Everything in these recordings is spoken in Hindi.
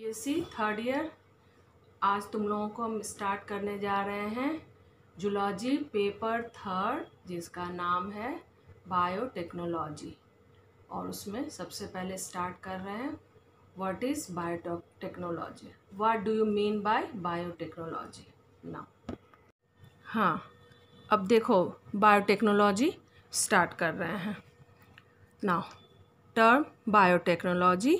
बीएससी थर्ड ईयर आज तुम लोगों को हम स्टार्ट करने जा रहे हैं जुलॉजी पेपर थर्ड जिसका नाम है बायोटेक्नोलॉजी और उसमें सबसे पहले स्टार्ट कर रहे हैं what is biotechnology what do you mean by biotechnology ना हाँ अब देखो बायोटेक्नोलॉजी स्टार्ट कर रहे हैं now term biotechnology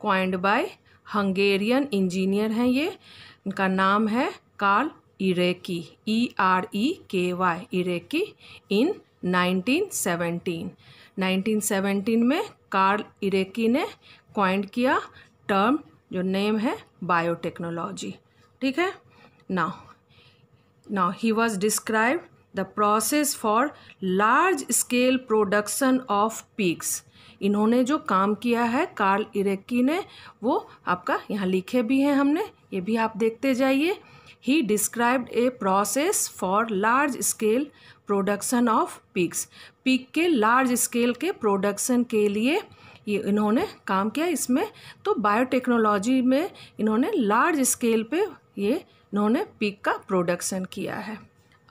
coined by Hungarian engineer हैं ये इनका नाम है कार्ल इरेकी ई आर ई के वाई इरेकी इन 1917 1917 में कार्ल इरेकी ने क्वाइंट किया टर्म जो नेम है बायोटेक्नोलॉजी ठीक है now now he was describe the process for large scale production of pigs इन्होंने जो काम किया है कार्ल इरेक्की ने वो आपका यहाँ लिखे भी हैं हमने ये भी आप देखते जाइए he described a process for large scale production of pigs pig के लार्ज स्केल के प्रोडक्शन के लिए ये इन्होंने काम किया इसमें तो बायोटेक्नोलॉजी में इन्होंने लार्ज स्केल पे ये इन्होंने पिक का प्रोडक्शन किया है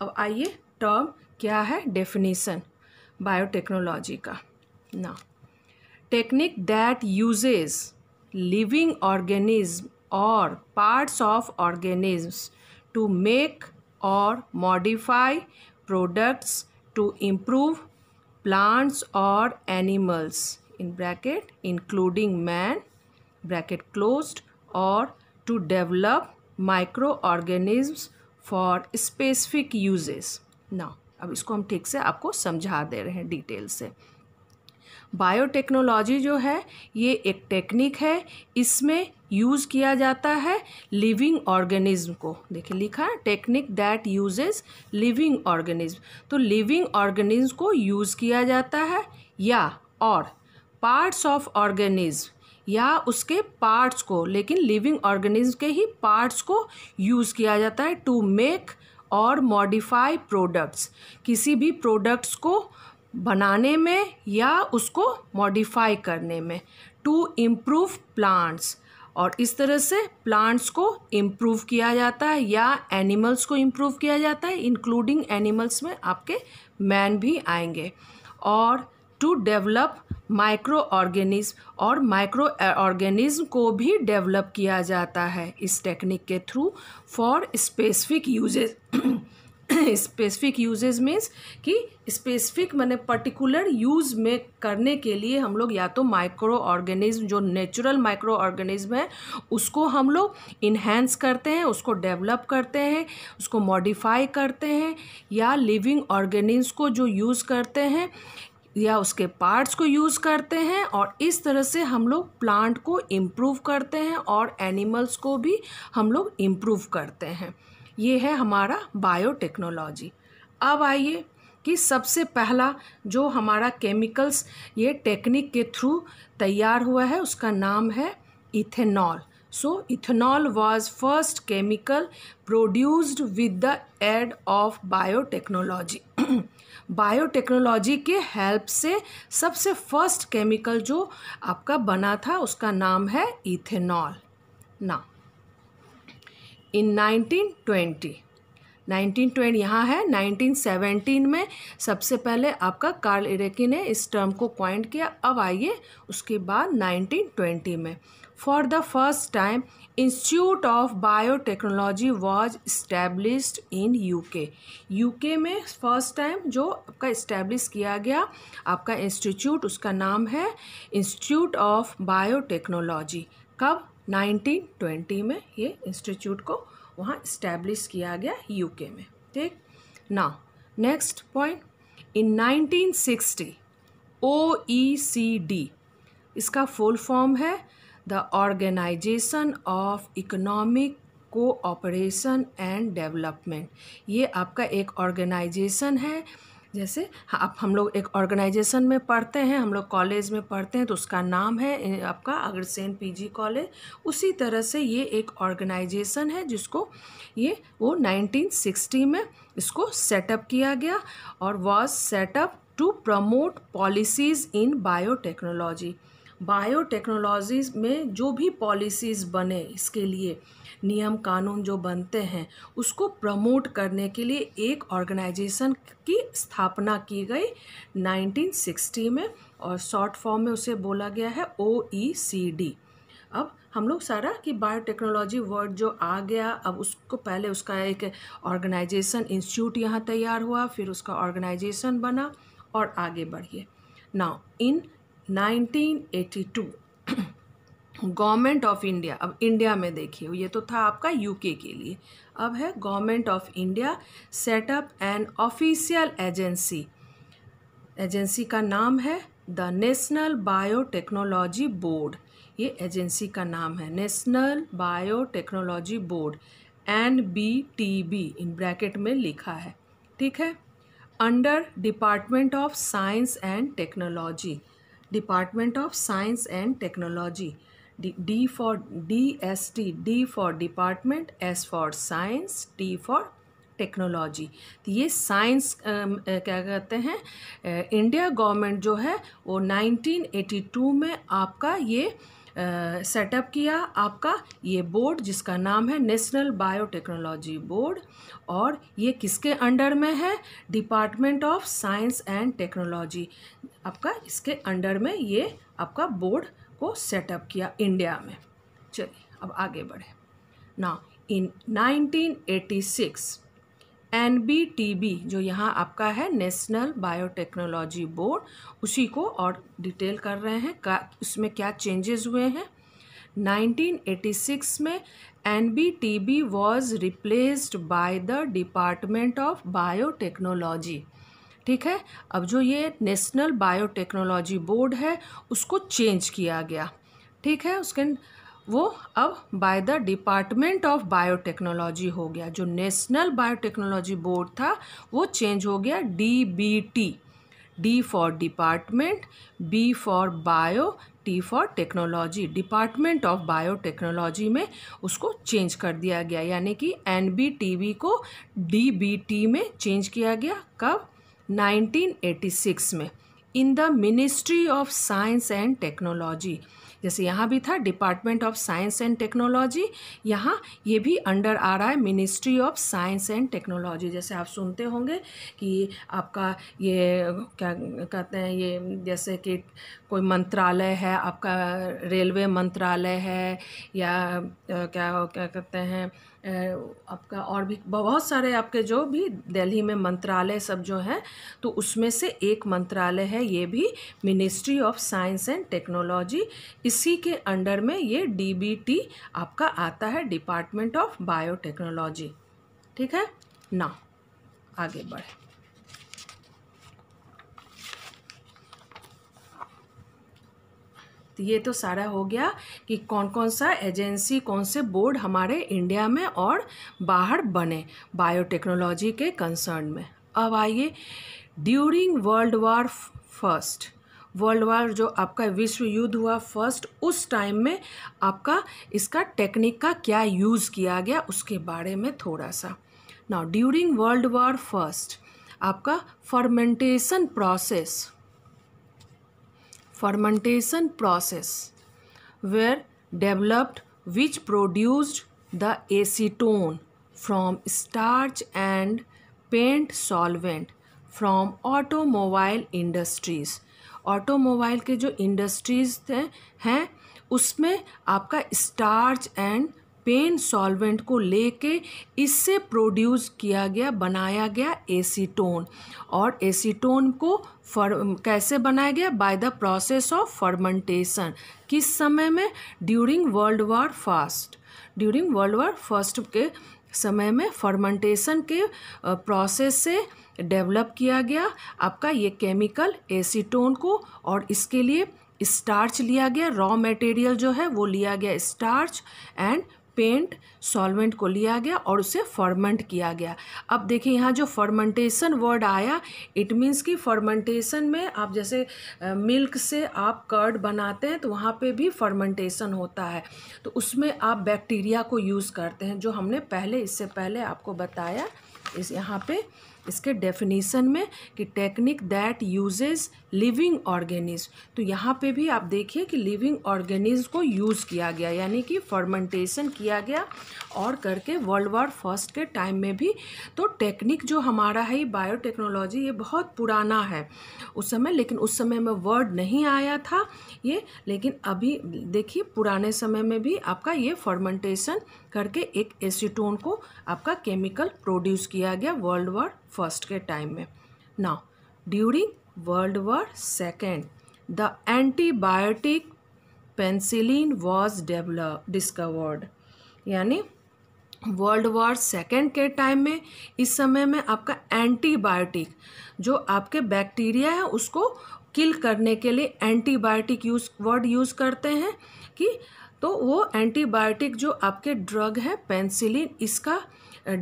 अब आइए टर्म क्या है डेफिनेशन बायोटेक्नोलॉजी का ना technique that uses living organism or parts of organism to make or modify products to improve plants or animals in bracket including man bracket close or to develop micro organism for specific uses ना अब इसको हम ठीक से आपको समझा दे रहे हैं डिटेल से बायोटेक्नोलॉजी जो है ये एक टेक्निक है इसमें यूज़ किया जाता है लिविंग ऑर्गेनिज्म को देखिए लिखा technique that uses living organism तो लिविंग ऑर्गेनिज्म को यूज़ किया जाता है या और पार्ट्स ऑफ ऑर्गेनिज्म या उसके पार्ट्स को लेकिन लिविंग ऑर्गेनिज्म के ही पार्ट्स को यूज़ किया जाता है to make or modify products किसी भी प्रोडक्ट्स को बनाने में या उसको मॉडिफाई करने में टू इम्प्रूव प्लांट्स और इस तरह से प्लांट्स को इम्प्रूव किया जाता है या एनिमल्स को इम्प्रूव किया जाता है इंक्लूडिंग एनिमल्स में आपके मैन भी आएंगे और टू डेवलप माइक्रो ऑर्गेनिज्म और माइक्रो ऑर्गेनिज्म को भी डेवलप किया जाता है इस टेक्निक के through for specific uses specific uses means कि स्पेसिफिक मैंने पर्टिकुलर यूज़ में करने के लिए हम लोग या तो माइक्रो ऑर्गेनिज्म जो नेचुरल माइक्रो ऑर्गेनिज्म है उसको हम लोग इन्हेंस करते हैं उसको डेवलप करते हैं उसको मॉडिफाई करते हैं या लिविंग ऑर्गेनिज्म को जो यूज़ करते हैं या उसके पार्ट्स को यूज़ करते हैं और इस तरह से हम लोग प्लांट को इम्प्रूव करते हैं और एनिमल्स को भी हम लोग इम्प्रूव करते हैं ये है हमारा बायोटेक्नोलॉजी अब आइए कि सबसे पहला जो हमारा केमिकल्स ये टेक्निक के थ्रू तैयार हुआ है उसका नाम है ethanol so ethanol was first chemical produced with the aid of biotechnology biotechnology के हेल्प से सबसे फर्स्ट केमिकल जो आपका बना था उसका नाम है इथेनॉल ना इन 1920 1920 यहाँ है 1917 में सबसे पहले आपका कार्ल इरेकी ने इस टर्म को क्वाइंट किया अब आइए उसके बाद 1920 में for the first time institute of biotechnology was establish in UK UK में फर्स्ट टाइम जो आपका इस्टेब्लिश किया गया आपका इंस्टीट्यूट उसका नाम है इंस्टीट्यूट ऑफ बायोटेक्नोलॉजी कब 1920 में ये इंस्टीट्यूट को वहाँ इस्टेब्लिश किया गया यूके में ठीक ना नेक्स्ट पॉइंट इन 1960 ओईसीडी इसका फुल फॉर्म है the organisation of economic cooperation and development ये आपका एक ऑर्गेनाइजेशन है जैसे आप हाँ, हम लोग एक ऑर्गेनाइजेशन में पढ़ते हैं हम लोग कॉलेज में पढ़ते हैं तो उसका नाम है आपका अग्रसेन पीजी कॉलेज उसी तरह से ये एक ऑर्गेनाइजेशन है जिसको ये वो 1960 में इसको सेटअप किया गया और was setup to promote policies in biotechnology biotechnology में जो भी पॉलिसीज़ बने इसके लिए नियम कानून जो बनते हैं उसको प्रमोट करने के लिए एक ऑर्गेनाइजेशन की स्थापना की गई 1960 में और शॉर्ट फॉर्म में उसे बोला गया है ओ ई सी डी अब हम लोग सारा कि बायोटेक्नोलॉजी वर्ड जो आ गया अब उसको पहले उसका एक ऑर्गेनाइजेशन इंस्टीट्यूट यहाँ तैयार हुआ फिर उसका ऑर्गेनाइजेशन बना और आगे बढ़िए now in 1982 government of India अब इंडिया में देखिए ये तो था आपका यूके के लिए अब है government of India setup an official agency agency का नाम है द नेशनल बायोटेक्नोलॉजी बोर्ड ये एजेंसी का नाम है national biotechnology board N B T B in bracket में लिखा है ठीक है under department of science and technology department of science and technology D for D S T D for department S for science T for technology तो ये साइंस um, uh, क्या कहते हैं इंडिया uh, गवर्नमेंट जो है वो 1982 में आपका ये सेटअप किया आपका ये बोर्ड जिसका नाम है नेशनल बायोटेक्नोलॉजी बोर्ड और ये किसके अंडर में है department of science and technology आपका इसके अंडर में ये आपका बोर्ड को सेटअप किया इंडिया में चलिए अब आगे बढ़े ना इन 1986 एन जो यहाँ आपका है नेशनल बायोटेक्नोलॉजी बोर्ड उसी को और डिटेल कर रहे हैं का उसमें क्या चेंजेस हुए हैं 1986 में N B T B was replaced by the department of biotechnology ठीक है अब जो ये नेशनल बायोटेक्नोलॉजी बोर्ड है उसको चेंज किया गया ठीक है उसके वो अब by the department of biotechnology हो गया जो नेशनल बायोटेक्नोलॉजी बोर्ड था वो चेंज हो गया D B T D for department B for bio T for technology department of biotechnology में उसको चेंज कर दिया गया यानी कि एन बी टी वी को डी बी टी में चेंज किया गया कब 1986 में in the ministry of science and technology जैसे यहाँ भी था department of science and technology यहाँ ये भी अंडर आ रहा है ministry of science and technology जैसे आप सुनते होंगे कि आपका ये क्या कहते हैं ये जैसे कि कोई मंत्रालय है आपका रेलवे मंत्रालय है या क्या क्या कहते हैं आपका और भी बहुत सारे आपके जो भी दिल्ली में मंत्रालय सब जो हैं तो उसमें से एक मंत्रालय है ये भी ministry of science and technology इसी के अंडर में ये डीबीटी आपका आता है डिपार्टमेंट ऑफ बायोटेक्नोलॉजी ठीक है ना आगे बढ़े तो ये तो सारा हो गया कि कौन कौन सा एजेंसी कौन से बोर्ड हमारे इंडिया में और बाहर बने बायोटेक्नोलॉजी के कंसर्न में अब आइए during World War first World War जो आपका विश्व युद्ध हुआ फर्स्ट उस टाइम में आपका इसका टेक्निक का क्या यूज़ किया गया उसके बारे में थोड़ा सा now during World War first आपका fermentation process fermentation process were developed which produced the acetone from starch and paint solvent from automobile industries automobile के जो इंडस्ट्रीज़ थे हैं उसमें आपका स्टार्च एंड पेन सॉल्वेंट को लेके इससे प्रोड्यूस किया गया बनाया गया एसीटोन और एसीटोन को फर कैसे बनाया गया by the process of fermentation किस समय में during World War first during World War first के समय में फर्मेंटेशन के प्रोसेस से डेवलप किया गया आपका ये केमिकल एसीटोन को और इसके लिए स्टार्च लिया गया रॉ मटेरियल जो है वो लिया गया स्टार्च एंड पेंट सॉल्वेंट को लिया गया और उसे फॉर्मेंट किया गया अब देखिए यहाँ जो फॉर्मेंटेशन वर्ड आया इट मीन्स कि फॉर्मेंटेशन में आप जैसे मिल्क से आप कर्ड बनाते हैं तो वहाँ पे भी फॉर्मेंटेशन होता है तो उसमें आप बैक्टीरिया को यूज़ करते हैं जो हमने पहले इससे पहले आपको बताया इस यहाँ पर इसके डेफिनेशन में कि technique that uses living organism तो यहाँ पे भी आप देखिए कि लिविंग ऑर्गेनिज को यूज़ किया गया यानी कि फर्मेंटेशन किया गया और करके वर्ल्ड वॉर फर्स्ट के टाइम में भी तो टेक्निक जो हमारा है बायोटेक्नोलॉजी ये बहुत पुराना है उस समय लेकिन उस समय में वर्ड नहीं आया था ये लेकिन अभी देखिए पुराने समय में भी आपका ये फर्मेंटेशन करके एक एसीटोन को आपका केमिकल प्रोड्यूस किया गया वर्ल्ड वॉर फर्स्ट के टाइम में ना during World War second the antibiotic penicillin was develop discovered यानी वर्ल्ड वॉर सेकेंड के टाइम में इस समय में आपका एंटीबायोटिक जो आपके बैक्टीरिया है उसको किल करने के लिए एंटीबायोटिक यूज वर्ड यूज़ करते हैं कि तो वो एंटीबायोटिक जो आपके ड्रग है पेंसिलिन इसका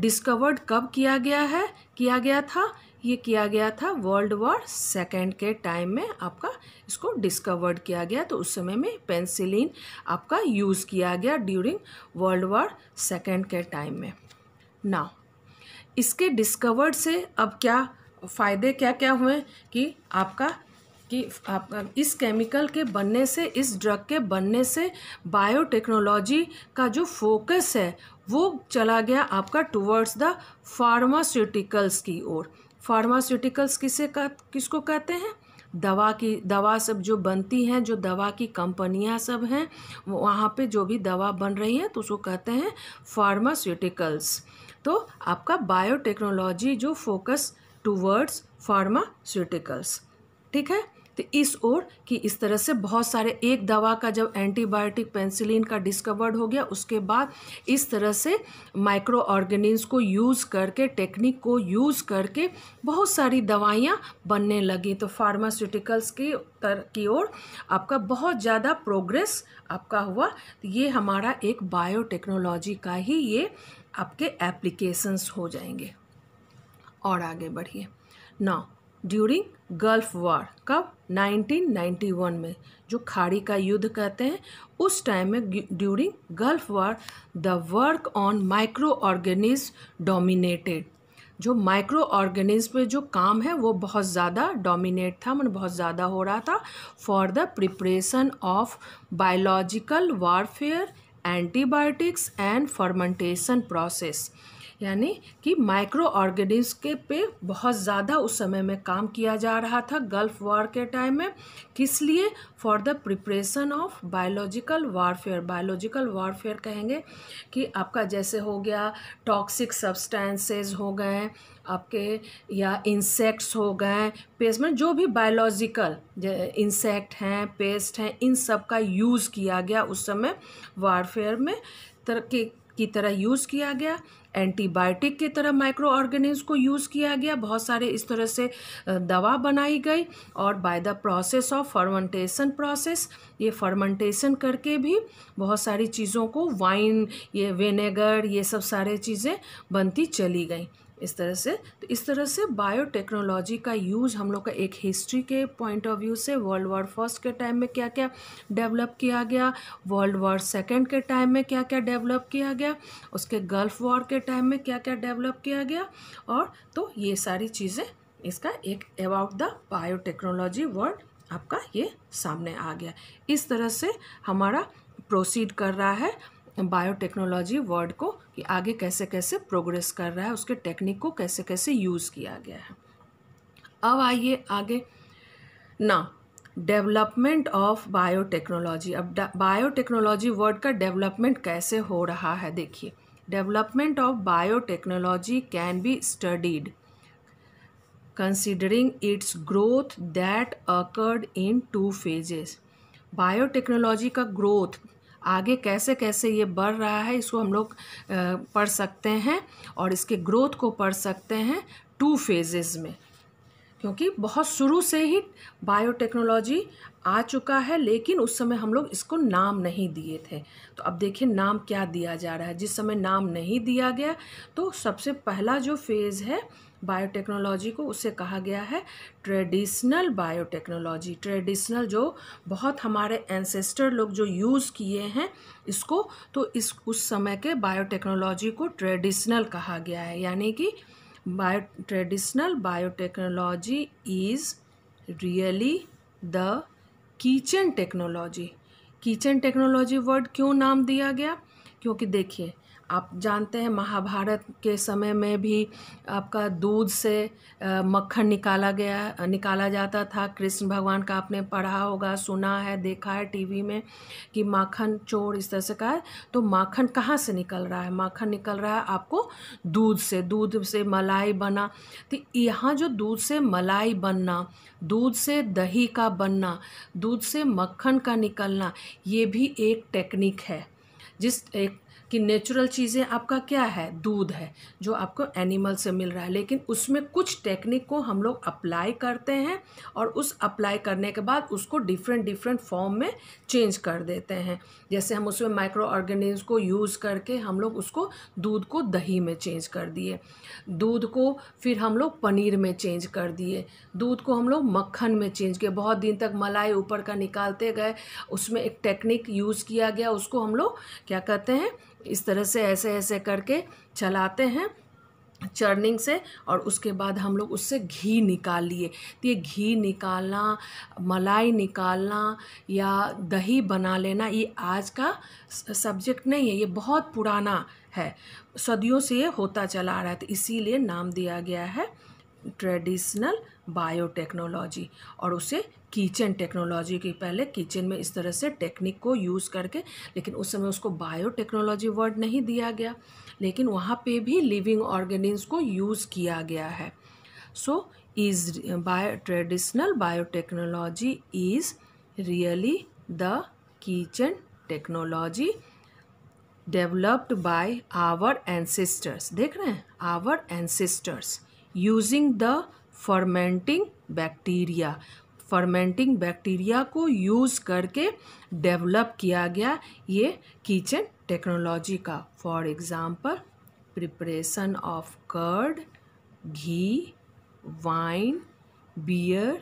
डिस्कवर्ड कब किया गया है किया गया था ये किया गया था वर्ल्ड वॉर सेकेंड के टाइम में आपका इसको डिस्कवर्ड किया गया तो उस समय में पेंसिलिन आपका यूज़ किया गया ड्यूरिंग वर्ल्ड वॉर सेकेंड के टाइम में ना इसके डिस्कवर्ड से अब क्या फ़ायदे क्या क्या हुए कि आपका कि आपका इस केमिकल के बनने से इस ड्रग के बनने से बायोटेक्नोलॉजी का जो फोकस है वो चला गया आपका टुवर्ड्स द फार्मास्यूटिकल्स की ओर फार्मास्यूटिकल्स किसे का किसको कहते हैं दवा की दवा सब जो बनती हैं जो दवा की कंपनियां सब हैं वहाँ पे जो भी दवा बन रही है तो उसको कहते हैं फार्मास्यूटिकल्स तो आपका बायोटेक्नोलॉजी जो फोकस टूवर्ड्स फार्मास्यूटिकल्स ठीक है तो इस ओर कि इस तरह से बहुत सारे एक दवा का जब एंटीबायोटिक पेंसिलिन का डिस्कवर्ड हो गया उसके बाद इस तरह से माइक्रो ऑर्गेनिम्स को यूज़ करके टेक्निक को यूज़ करके बहुत सारी दवाइयाँ बनने लगी तो फार्मास्यूटिकल्स की तर की ओर आपका बहुत ज़्यादा प्रोग्रेस आपका हुआ तो ये हमारा एक बायोटेक्नोलॉजी का ही ये आपके एप्लीकेशंस हो जाएंगे और आगे बढ़िए ना ड्यूरिंग गल्फ वॉर कब 1991 में जो खाड़ी का युद्ध कहते हैं उस टाइम में during Gulf War the work on micro organism dominated जो माइक्रो ऑर्गेनिज्म पे जो काम है वो बहुत ज़्यादा डोमिनेट था मतलब बहुत ज़्यादा हो रहा था for the preparation of biological warfare antibiotics and fermentation process यानी कि माइक्रो ऑर्गेनिज के पे बहुत ज़्यादा उस समय में काम किया जा रहा था गल्फ वॉर के टाइम में किस लिए for the preparation of biological warfare biological warfare कहेंगे कि आपका जैसे हो गया टॉक्सिक सब्सटेंसेस हो गए आपके या इंसेक्ट्स हो गए पेस्ट में जो भी बायोलॉजिकल इंसेक्ट हैं पेस्ट हैं इन सब का यूज़ किया गया उस समय वारफेयर में तरक्की की तरह यूज़ किया गया एंटीबायोटिक की तरह माइक्रो ऑर्गेनिज को यूज़ किया गया बहुत सारे इस तरह से दवा बनाई गई और by the process of fermentation process ये फर्मेंटेशन करके भी बहुत सारी चीज़ों को वाइन ये विनेगर ये सब सारे चीज़ें बनती चली गई इस तरह से तो इस तरह से बायोटेक्नोलॉजी का यूज हम लोग का एक हिस्ट्री के पॉइंट ऑफ व्यू से वर्ल्ड वॉर फर्स्ट के टाइम में क्या क्या डेवलप किया गया वर्ल्ड वॉर सेकेंड के टाइम में क्या क्या डेवलप किया गया उसके गल्फ वॉर के टाइम में क्या क्या डेवलप किया गया और तो ये सारी चीज़ें इसका एक अबाउट द बायोटेक्नोलॉजी वर्ल्ड आपका ये सामने आ गया इस तरह से हमारा प्रोसीड कर रहा है बायोटेक्नोलॉजी वर्ड को कि आगे कैसे कैसे प्रोग्रेस कर रहा है उसके टेक्निक को कैसे कैसे यूज़ किया गया है अब आइए आगे ना डेवलपमेंट ऑफ बायोटेक्नोलॉजी अब बायोटेक्नोलॉजी वर्ड का डेवलपमेंट कैसे हो रहा है देखिए development of biotechnology can be studied considering its growth that occurred in two phases biotechnology का ग्रोथ आगे कैसे कैसे ये बढ़ रहा है इसको हम लोग पढ़ सकते हैं और इसके ग्रोथ को पढ़ सकते हैं टू फेजेस में क्योंकि बहुत शुरू से ही बायोटेक्नोलॉजी आ चुका है लेकिन उस समय हम लोग इसको नाम नहीं दिए थे तो अब देखिए नाम क्या दिया जा रहा है जिस समय नाम नहीं दिया गया तो सबसे पहला जो फेज़ है बायोटेक्नोलॉजी को उसे कहा गया है ट्रेडिशनल बायोटेक्नोलॉजी ट्रेडिशनल जो बहुत हमारे एंसेस्टर लोग जो यूज़ किए हैं इसको तो इस उस समय के बायोटेक्नोलॉजी को ट्रेडिशनल कहा गया है यानी कि bio traditional biotechnology is really the kitchen technology kitchen technology word क्यों नाम दिया गया क्योंकि देखिए आप जानते हैं महाभारत के समय में भी आपका दूध से मक्खन निकाला गया निकाला जाता था कृष्ण भगवान का आपने पढ़ा होगा सुना है देखा है टीवी में कि माखन चोर इस तरह से का है तो माखन कहाँ से निकल रहा है माखन निकल रहा है आपको दूध से दूध से मलाई बना तो यहाँ जो दूध से मलाई बनना दूध से दही का बनना दूध से मक्खन का निकलना ये भी एक टेक्निक है जिस एक कि नेचुरल चीज़ें आपका क्या है दूध है जो आपको एनिमल से मिल रहा है लेकिन उसमें कुछ टेक्निक को हम लोग अप्लाई करते हैं और उस अप्लाई करने के बाद उसको डिफरेंट डिफरेंट फॉर्म में चेंज कर देते हैं जैसे हम उसमें माइक्रो ऑर्गेनिज को यूज़ करके हम लोग उसको दूध को दही में चेंज कर दिए दूध को फिर हम लोग पनीर में चेंज कर दिए दूध को हम लोग मक्खन में चेंज किए बहुत दिन तक मलाई ऊपर का निकालते गए उसमें एक टेक्निक यूज़ किया गया उसको हम लोग क्या कहते हैं इस तरह से ऐसे ऐसे करके चलाते हैं चर्निंग से और उसके बाद हम लोग उससे घी निकाल लिए तो ये घी निकालना मलाई निकालना या दही बना लेना ये आज का सब्जेक्ट नहीं है ये बहुत पुराना है सदियों से ये होता चला आ रहा है तो इसीलिए नाम दिया गया है ट्रेडिशनल बायोटेक्नोलॉजी और उसे किचन टेक्नोलॉजी की पहले किचन में इस तरह से टेक्निक को यूज़ करके लेकिन उस समय उसको बायो टेक्नोलॉजी वर्ड नहीं दिया गया लेकिन वहाँ पे भी लिविंग ऑर्गेनिम्स को यूज़ किया गया है so is bio traditional biotechnology is really the kitchen technology developed by our ancestors देख रहे हैं our ancestors using the fermenting bacteria fermenting bacteria को यूज़ करके डेवलप किया गया ये किचन टेक्नोलॉजी का for example preparation of curd ghee wine beer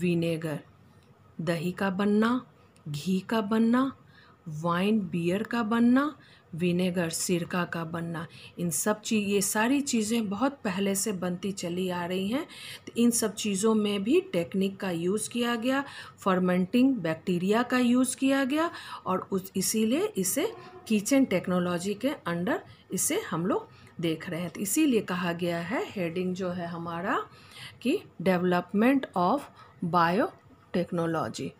vinegar दही का बनना घी का बनना वाइन बियर का बनना विनेगर सिरका का बनना इन सब चीज ये सारी चीज़ें बहुत पहले से बनती चली आ रही हैं तो इन सब चीज़ों में भी टेक्निक का यूज़ किया गया फर्मेंटिंग बैक्टीरिया का यूज़ किया गया और उस इसीलिए इसे किचन टेक्नोलॉजी के अंडर इसे हम लोग देख रहे हैं तो इसीलिए कहा गया है हेडिंग जो है हमारा कि डेवलपमेंट ऑफ बायो टेक्नोलॉजी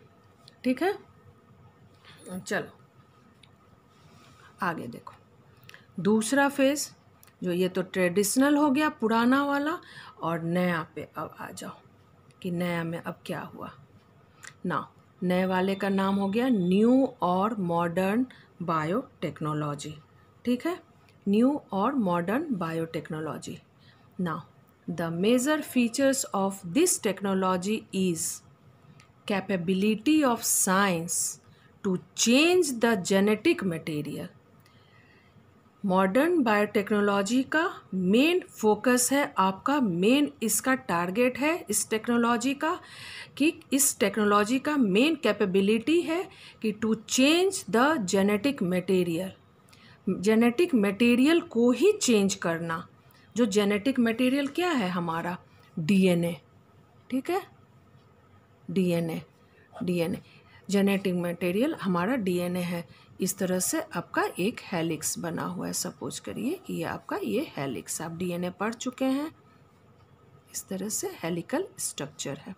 ठीक है चलो आगे देखो दूसरा फेज़ जो ये तो ट्रेडिशनल हो गया पुराना वाला और नया पे अब आ जाओ कि नया में अब क्या हुआ ना नए वाले का नाम हो गया न्यू और मॉडर्न बायोटेक्नोलॉजी ठीक है न्यू और मॉडर्न बायोटेक्नोलॉजी ना the major features of this technology is capability of science to change the genetic material modern biotechnology का मेन फोकस है आपका मेन इसका टारगेट है इस टेक्नोलॉजी का कि इस टेक्नोलॉजी का मेन कैपेबिलिटी है कि to change the genetic material genetic material को ही चेंज करना जो जेनेटिक मटेरियल क्या है हमारा डीएनए ठीक है डीएनए डीएनए जेनेटिक मटेरियल हमारा डीएनए है इस तरह से आपका एक हेलिक्स बना हुआ है सपोज करिए कि ये आपका ये हेलिक्स आप डीएनए पढ़ चुके हैं इस तरह से हेलिकल स्ट्रक्चर है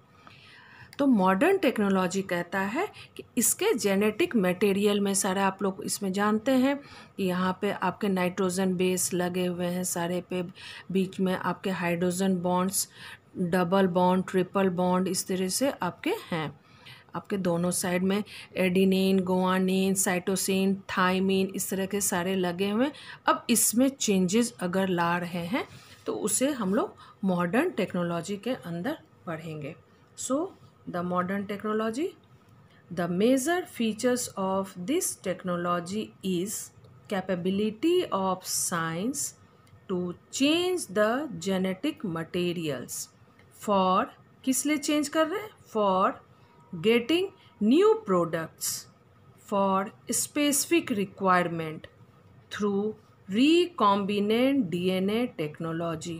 तो मॉडर्न टेक्नोलॉजी कहता है कि इसके जेनेटिक मटेरियल में सारा आप लोग इसमें जानते हैं कि यहाँ पे आपके नाइट्रोजन बेस लगे हुए हैं सारे पे बीच में आपके hydrogen bonds double bond triple bond इस तरह से आपके हैं आपके दोनों साइड में एडिनिन गोआनिन साइटोसिन थाइमिन इस तरह के सारे लगे हुए हैं अब इसमें चेंजेस अगर ला रहे हैं तो उसे हम लोग मॉडर्न टेक्नोलॉजी के अंदर पढ़ेंगे so the modern technology the major features of this technology is capability of science to change the genetic materials for किस लिए चेंज कर रहे हैं for getting new products for specific requirement through recombinant DNA technology.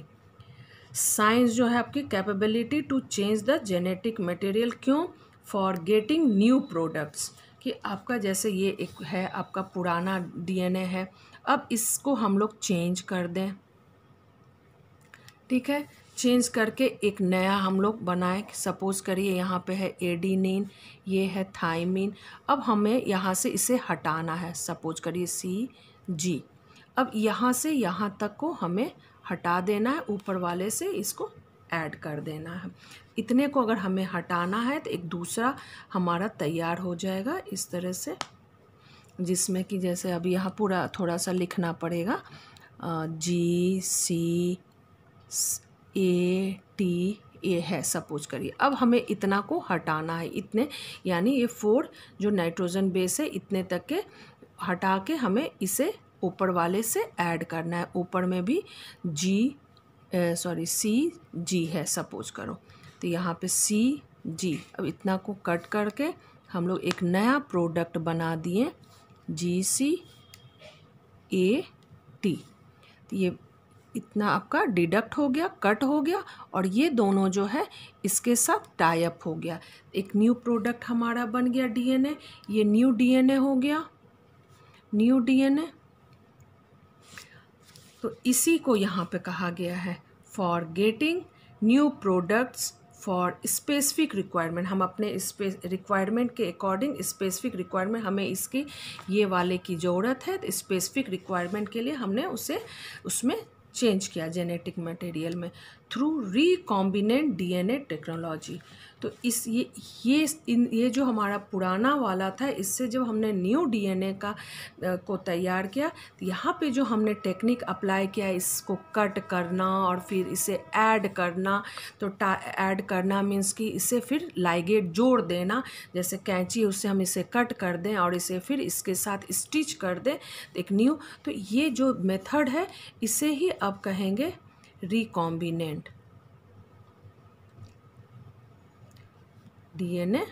Science जो है आपकी capability to change the genetic material क्यों फॉर गेटिंग न्यू प्रोडक्ट्स कि आपका जैसे ये एक है आपका पुराना डीएनए है अब इसको हम लोग चेंज कर दें ठीक है चेंज करके एक नया हम लोग बनाए सपोज़ करिए यहाँ पे है एडीनिन ये है थाइमिन अब हमें यहाँ से इसे हटाना है सपोज करिए सी जी अब यहाँ से यहाँ तक को हमें हटा देना है ऊपर वाले से इसको ऐड कर देना है इतने को अगर हमें हटाना है तो एक दूसरा हमारा तैयार हो जाएगा इस तरह से जिसमें कि जैसे अब यहाँ पूरा थोड़ा सा लिखना पड़ेगा जी सी ए टी ए है सपोज करिए अब हमें इतना को हटाना है इतने यानी ये फोर जो नाइट्रोजन बेस है इतने तक के हटा के हमें इसे ऊपर वाले से ऐड करना है ऊपर में भी जी सॉरी सी जी है सपोज करो तो यहाँ पे सी जी अब इतना को कट करके हम लोग एक नया प्रोडक्ट बना दिए जी सी ए टी तो ये इतना आपका डिडक्ट हो गया कट हो गया और ये दोनों जो है इसके साथ टाइप हो गया एक न्यू प्रोडक्ट हमारा बन गया डीएनए ये न्यू डीएनए हो गया न्यू डीएनए तो इसी को यहाँ पे कहा गया है for getting new products for specific requirement हम अपने रिक्वायरमेंट के अकॉर्डिंग स्पेसिफिक रिक्वायरमेंट हमें इसकी ये वाले की ज़रूरत है तो स्पेसिफिक रिक्वायरमेंट के लिए हमने उसे उसमें चेंज किया जेनेटिक मटेरियल में थ्रू रिकॉम्बिनेंट डीएनए टेक्नोलॉजी तो इस ये ये इन ये जो हमारा पुराना वाला था इससे जब हमने न्यू डीएनए का को तैयार किया तो यहाँ पे जो हमने टेक्निक अप्लाई किया इसको कट करना और फिर इसे ऐड करना तो ऐड करना मीन्स कि इसे फिर लाइगेट जोड़ देना जैसे कैंची उससे हम इसे कट कर दें और इसे फिर इसके साथ स्टिच कर दें तो एक न्यू तो ये जो मेथड है इसे ही अब कहेंगे रिकॉम्बिनेंट डीएनए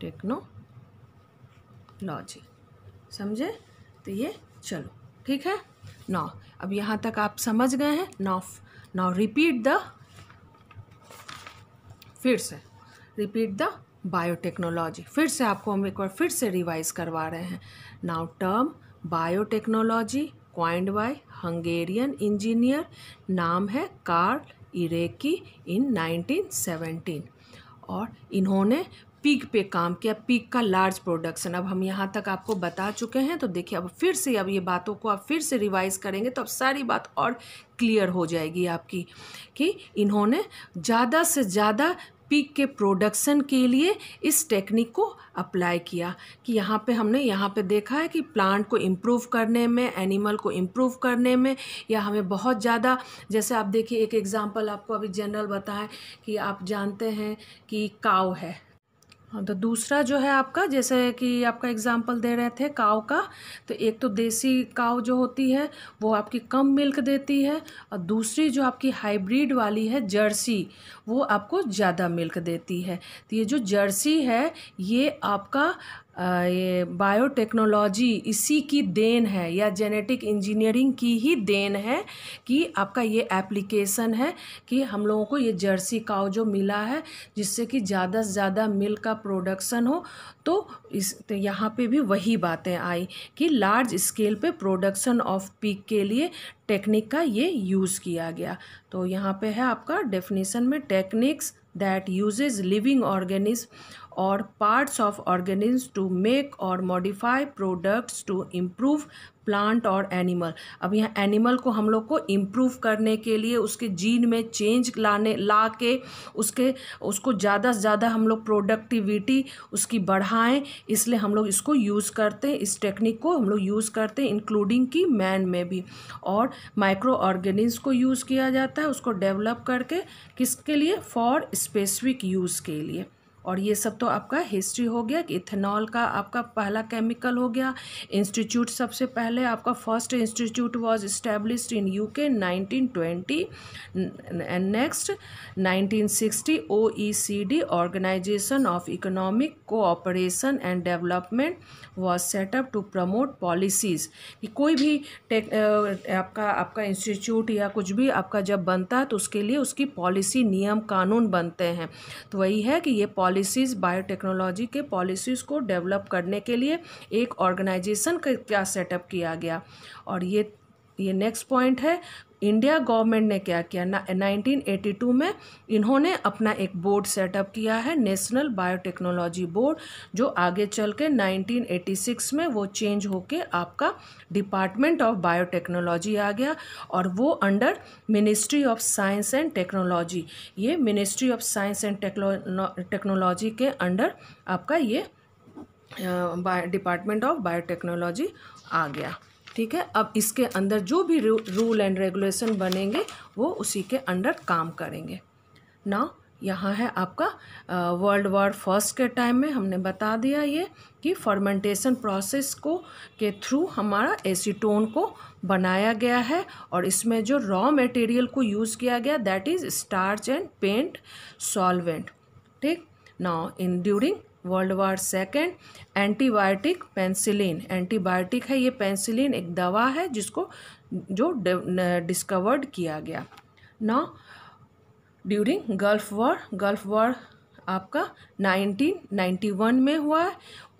टेक्नोलॉजी समझे तो ये चलो ठीक है नौ अब यहाँ तक आप समझ गए हैं नौ नाउ रिपीट द फिर से रिपीट द बायोटेक्नोलॉजी फिर से आपको हम एक बार फिर से रिवाइज करवा रहे हैं now term biotechnology coined by Hungarian engineer नाम है कार्ल इरेकी की इन 1917 और इन्होंने पिग पे काम किया पिग का लार्ज प्रोडक्शन अब हम यहाँ तक आपको बता चुके हैं तो देखिए अब फिर से अब ये बातों को आप फिर से रिवाइज करेंगे तो अब सारी बात और क्लियर हो जाएगी आपकी कि इन्होंने ज़्यादा से ज़्यादा पीक के प्रोडक्शन के लिए इस टेक्निक को अप्लाई किया कि यहाँ पे हमने यहाँ पे देखा है कि प्लांट को इम्प्रूव करने में एनिमल को इम्प्रूव करने में या हमें बहुत ज़्यादा जैसे आप देखिए एक एग्ज़ाम्पल आपको अभी जनरल बताएं कि आप जानते हैं कि काव है हाँ, तो दूसरा जो है आपका जैसे कि आपका एग्जाम्पल दे रहे थे काव का तो एक तो देसी काव जो होती है वो आपकी कम मिल्क देती है और दूसरी जो आपकी हाइब्रिड वाली है जर्सी वो आपको ज़्यादा मिल्क देती है तो ये जो जर्सी है ये आपका ये बायोटेक्नोलॉजी इसी की देन है या जेनेटिक इंजीनियरिंग की ही देन है कि आपका ये एप्लीकेशन है कि हम लोगों को ये जर्सी काउ जो मिला है जिससे कि ज़्यादा से ज़्यादा मिल्क का प्रोडक्शन हो तो इस तो यहाँ पे भी वही बातें आई कि लार्ज स्केल पे प्रोडक्शन ऑफ पीक के लिए टेक्निक का ये यूज़ किया गया तो यहाँ पे है आपका डेफिनेशन में techniques that uses living organism or parts of organisms to make or modify products to improve plant or animal अब यहाँ एनिमल को हम लोग को इम्प्रूव करने के लिए उसके जीन में चेंज लाने ला के उसके उसको ज़्यादा से ज़्यादा हम लोग प्रोडक्टिविटी उसकी बढ़ाएं इसलिए हम लोग इसको यूज़ करते हैं इस टेक्निक को हम लोग यूज़ करते हैं इंक्लूडिंग की मैन में भी और माइक्रो ऑर्गेनिज को यूज़ किया जाता है उसको डेवलप करके किसके लिए फॉर स्पेसिफिक यूज़ के लिए और ये सब तो आपका हिस्ट्री हो गया कि इथेनॉल का आपका पहला केमिकल हो गया इंस्टीट्यूट सबसे पहले आपका first institute was establish in UK 1920 and next 1960 OECD organisation of economic cooperation and development was setup to promote policies कि कोई भी टेक आपका आपका इंस्टीट्यूट या कुछ भी आपका जब बनता है तो उसके लिए उसकी पॉलिसी नियम कानून बनते हैं तो वही है कि ये पॉलिसीज़ बायोटेक्नोलॉजी के पॉलिसीज़ को डेवलप करने के लिए एक ऑर्गेनाइजेशन का क्या सेटअप किया गया और ये ये नेक्स्ट पॉइंट है इंडिया गवर्नमेंट ने क्या किया ना 1982 में इन्होंने अपना एक बोर्ड सेटअप किया है नेशनल बायोटेक्नोलॉजी बोर्ड जो आगे चल के नाइनटीन में वो चेंज होके आपका डिपार्टमेंट ऑफ बायोटेक्नोलॉजी आ गया और वो under ministry of science and technology ये ministry of science and technology के अंडर आपका ये डिपार्टमेंट ऑफ बायोटेक्नोलॉजी आ गया ठीक है अब इसके अंदर जो भी रूल एंड रेगुलेशन बनेंगे वो उसी के अंडर काम करेंगे ना यहाँ है आपका वर्ल्ड वॉर फर्स्ट के टाइम में हमने बता दिया ये कि फर्मेंटेशन प्रोसेस को के थ्रू हमारा एसीटोन को बनाया गया है और इसमें जो रॉ मटेरियल को यूज़ किया गया that is starch and paint solvent ठीक now in during World War second antibiotic penicillin antibiotic है ये पेंसिलिन एक दवा है जिसको जो डिस्कवर्ड किया गया ना during Gulf War Gulf War आपका 1991 में हुआ है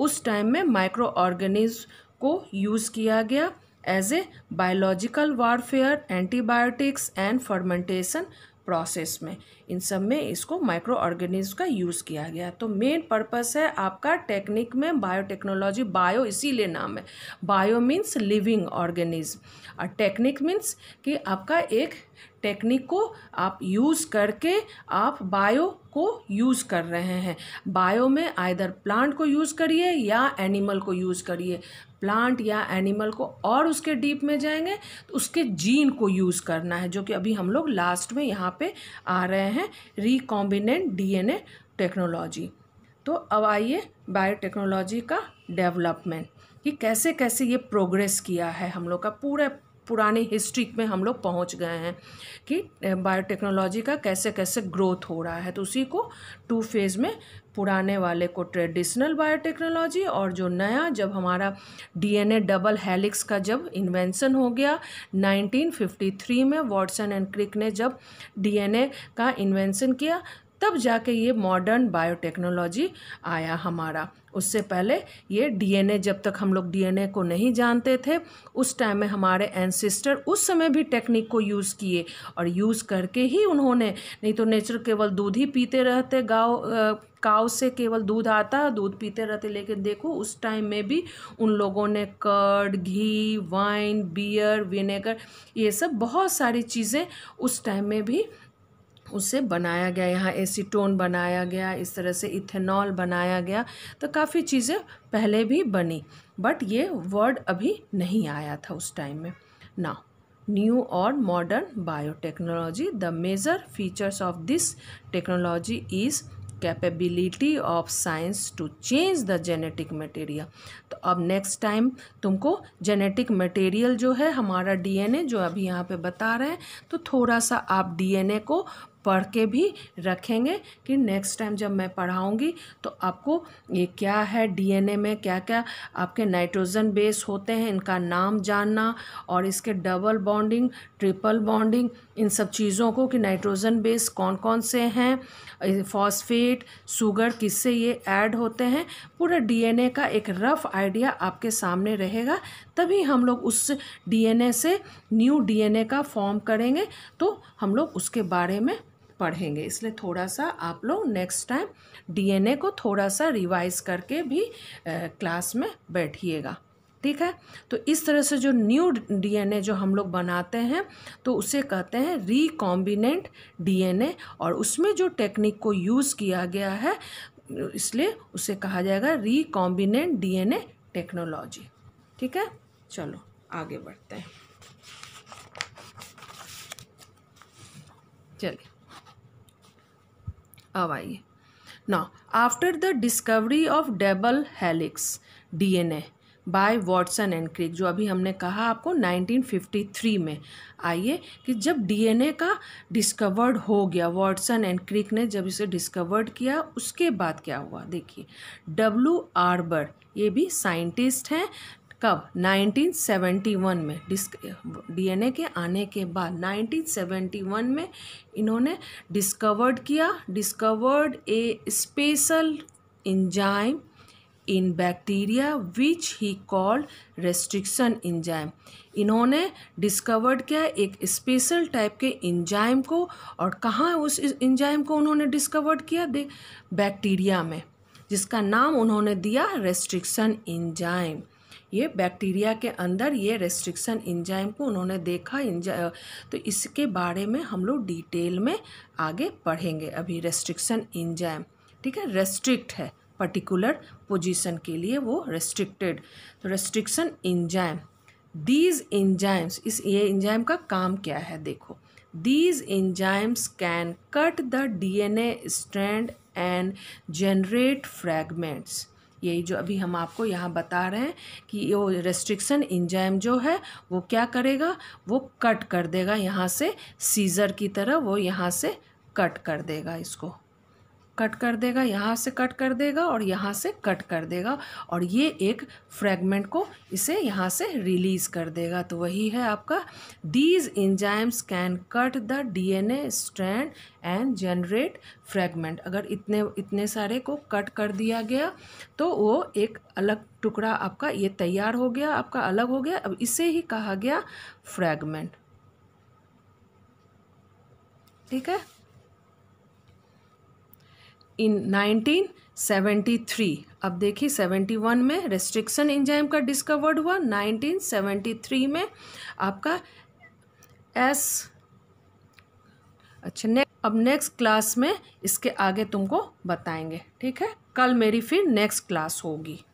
उस टाइम में माइक्रो ऑर्गेनिज को यूज़ किया गया as a biological warfare antibiotics and fermentation process में इन सब में इसको माइक्रो ऑर्गेनिज्म का यूज़ किया गया तो मेन पर्पस है आपका टेक्निक में बायोटेक्नोलॉजी बायो इसीलिए नाम है बायो मीन्स लिविंग ऑर्गेनिज्म और टेक्निक मीन्स कि आपका एक टेक्निक को आप यूज़ करके आप बायो को यूज़ कर रहे हैं बायो में आइधर प्लांट को यूज़ करिए या एनिमल को यूज़ करिए प्लांट या एनिमल को और उसके डीप में जाएंगे तो उसके जीन को यूज़ करना है जो कि अभी हम लोग लास्ट में यहाँ पे आ रहे हैं रिकॉम्बिनेंट डीएनए टेक्नोलॉजी तो अब आइए बायोटेक्नोलॉजी का डेवलपमेंट कि कैसे कैसे ये प्रोग्रेस किया है हम लोग का पूरे पुराने हिस्ट्री में हम लोग पहुँच गए हैं कि बायोटेक्नोलॉजी का कैसे कैसे ग्रोथ हो रहा है तो उसी को टू फेज़ में पुराने वाले को ट्रेडिशनल बायोटेक्नोलॉजी और जो नया जब हमारा डीएनए डबल हेलिक्स का जब इन्वेंशन हो गया 1953 में वॉटसन एंड क्रिक ने जब डीएनए का इन्वेंशन किया तब जाके ये मॉडर्न बायोटेक्नोलॉजी आया हमारा उससे पहले ये डीएनए जब तक हम लोग डीएनए को नहीं जानते थे उस टाइम में हमारे एनसिस्टर उस समय भी टेक्निक को यूज़ किए और यूज़ करके ही उन्होंने नहीं तो नेचर केवल दूध ही पीते रहते गाँव काव से केवल दूध आता है दूध पीते रहते लेकिन देखो उस टाइम में भी उन लोगों ने curd ghee wine beer vinegar ये सब बहुत सारी चीज़ें उस टाइम में भी उससे बनाया गया यहाँ एसीटोन बनाया गया इस तरह से इथेनॉल बनाया गया तो काफ़ी चीज़ें पहले भी बनी बट ये वर्ड अभी नहीं आया था उस टाइम में ना न्यू और modern biotechnology the major features of this technology is capability of science to change the genetic material तो अब नेक्स्ट टाइम तुमको जेनेटिक मटेरियल जो है हमारा डीएनए जो अभी यहाँ पे बता रहे हैं तो थोड़ा सा आप डीएनए को पढ़ के भी रखेंगे कि नेक्स्ट टाइम जब मैं पढ़ाऊँगी तो आपको ये क्या है डीएनए में क्या क्या आपके नाइट्रोजन बेस होते हैं इनका नाम जानना और इसके डबल बॉन्डिंग ट्रिपल बॉन्डिंग इन सब चीज़ों को कि नाइट्रोजन बेस कौन कौन से हैं फॉस्फेट शुगर किससे ये ऐड होते हैं पूरा डीएनए का एक रफ़ आइडिया आपके सामने रहेगा तभी हम लोग उस डीएनए से न्यू डीएनए का फॉर्म करेंगे तो हम लोग उसके बारे में पढ़ेंगे इसलिए थोड़ा सा आप लोग नेक्स्ट टाइम डीएनए को थोड़ा सा रिवाइज करके भी क्लास में बैठिएगा ठीक है तो इस तरह से जो न्यू डीएनए जो हम लोग बनाते हैं तो उसे कहते हैं रिकॉम्बिनेंट डीएनए और उसमें जो टेक्निक को यूज़ किया गया है इसलिए उसे कहा जाएगा रिकॉम्बिनेंट डीएनए टेक्नोलॉजी ठीक है चलो आगे बढ़ते हैं चलिए अब आइए ना after the discovery of double helix DNA by Watson and Crick जो अभी हमने कहा आपको 1953 में आइए कि जब डीएनए का डिस्कवर्ड हो गया वॉटसन एंड क्रिक ने जब इसे डिस्कवर्ड किया उसके बाद क्या हुआ देखिए डब्लू आर्बर ये भी साइंटिस्ट हैं कब 1971 में डिस्क डीएनए के आने के बाद 1971 में इन्होंने डिस्कवर्ड किया discovered a special enzyme in bacteria which he called restriction enzyme इन्होंने डिस्कवर्ड किया एक स्पेशल टाइप के इंजाइम को और कहाँ उस इंजाइम को उन्होंने डिस्कवर्ड किया दे बैक्टीरिया में जिसका नाम उन्होंने दिया रेस्ट्रिक्शन इंजाइम ये बैक्टीरिया के अंदर ये रेस्ट्रिक्शन इंजाइम को उन्होंने देखा तो इसके बारे में हम लोग डिटेल में आगे पढ़ेंगे अभी रेस्ट्रिक्शन इंजाइम ठीक है रेस्ट्रिक्ट है पर्टिकुलर पोजीशन के लिए वो रेस्ट्रिक्टेड तो रेस्ट्रिक्शन इंजाइम दीज इंजाइम्स इस ये इंजाइम का काम क्या है देखो can cut the D N A strand and generate fragments यही जो अभी हम आपको यहाँ बता रहे हैं कि वो रेस्ट्रिक्शन इंजाइम जो है वो क्या करेगा वो कट कर देगा यहाँ से सीज़र की तरह वो यहाँ से कट कर देगा इसको कट कर देगा यहाँ से कट कर देगा और यहाँ से कट कर देगा और ये एक फ्रेगमेंट को इसे यहाँ से रिलीज़ कर देगा तो वही है आपका these enzymes can cut the DNA strand and generate fragment अगर इतने इतने सारे को कट कर दिया गया तो वो एक अलग टुकड़ा आपका ये तैयार हो गया आपका अलग हो गया अब इसे ही कहा गया फ्रैगमेंट ठीक है इन 1973 अब देखिए 71 में रेस्ट्रिक्शन इंजाइम का डिस्कवर्ड हुआ 1973 में आपका एस अच्छा ने अब नेक्स्ट क्लास में इसके आगे तुमको बताएंगे ठीक है कल मेरी फिर नेक्स्ट क्लास होगी